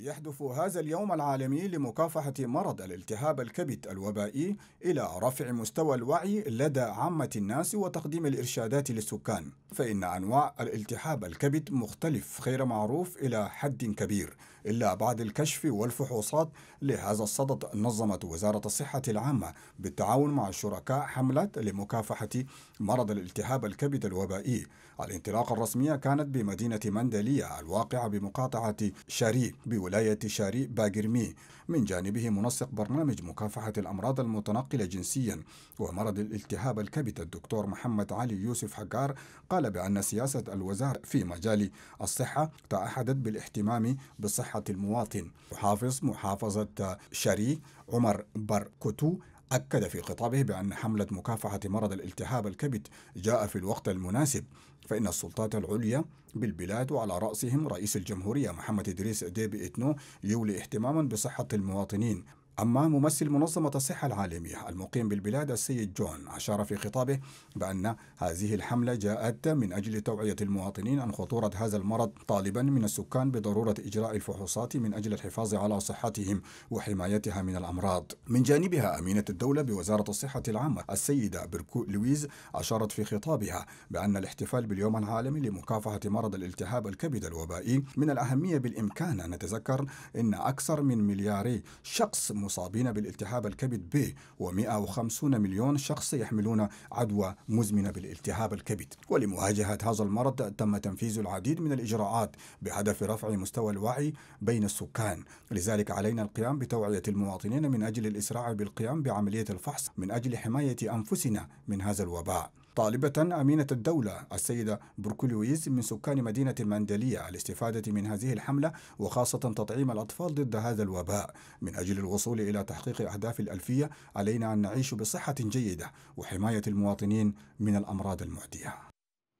يهدف هذا اليوم العالمي لمكافحة مرض الالتهاب الكبد الوبائي إلى رفع مستوى الوعي لدى عامة الناس وتقديم الإرشادات للسكان، فإن أنواع الالتهاب الكبد مختلف غير معروف إلى حد كبير، إلا بعد الكشف والفحوصات لهذا الصدد نظمت وزارة الصحة العامة بالتعاون مع الشركاء حملة لمكافحة مرض الالتهاب الكبد الوبائي. الانطلاقة الرسمية كانت بمدينة مندلية الواقعة بمقاطعة شاري ولاية شاري باقرمي من جانبه منسق برنامج مكافحة الأمراض المتنقلة جنسيا ومرض الالتهاب الكبد الدكتور محمد علي يوسف حقار قال بأن سياسة الوزارة في مجال الصحة تعهدت بالاهتمام بصحة المواطن محافظ محافظة شاري عمر بركوتو أكد في خطابه بأن حملة مكافحة مرض الالتهاب الكبد جاء في الوقت المناسب فإن السلطات العليا بالبلاد وعلى رأسهم رئيس الجمهورية محمد إدريس ديبي إتنو يولي اهتماما بصحة المواطنين أما ممثل منظمة الصحة العالمية المقيم بالبلاد السيد جون أشار في خطابه بأن هذه الحملة جاءت من أجل توعية المواطنين عن خطورة هذا المرض طالبا من السكان بضرورة إجراء الفحوصات من أجل الحفاظ على صحتهم وحمايتها من الأمراض من جانبها أمينة الدولة بوزارة الصحة العامة السيدة بيركو لويز أشارت في خطابها بأن الاحتفال باليوم العالمي لمكافحة مرض الالتهاب الكبد الوبائي من الأهمية بالإمكان أن نتذكر أن أكثر من ملياري شخص المصابين بالالتهاب الكبد ب و150 مليون شخص يحملون عدوى مزمنة بالالتهاب الكبد ولمواجهة هذا المرض تم تنفيذ العديد من الإجراءات بهدف رفع مستوى الوعي بين السكان لذلك علينا القيام بتوعية المواطنين من أجل الإسراع بالقيام بعملية الفحص من أجل حماية أنفسنا من هذا الوباء طالبة أمينة الدولة السيدة بركوليويز من سكان مدينة المندلية الاستفادة من هذه الحملة وخاصة تطعيم الأطفال ضد هذا الوباء من أجل الوصول إلى تحقيق أهداف الألفية علينا أن نعيش بصحة جيدة وحماية المواطنين من الأمراض المعدية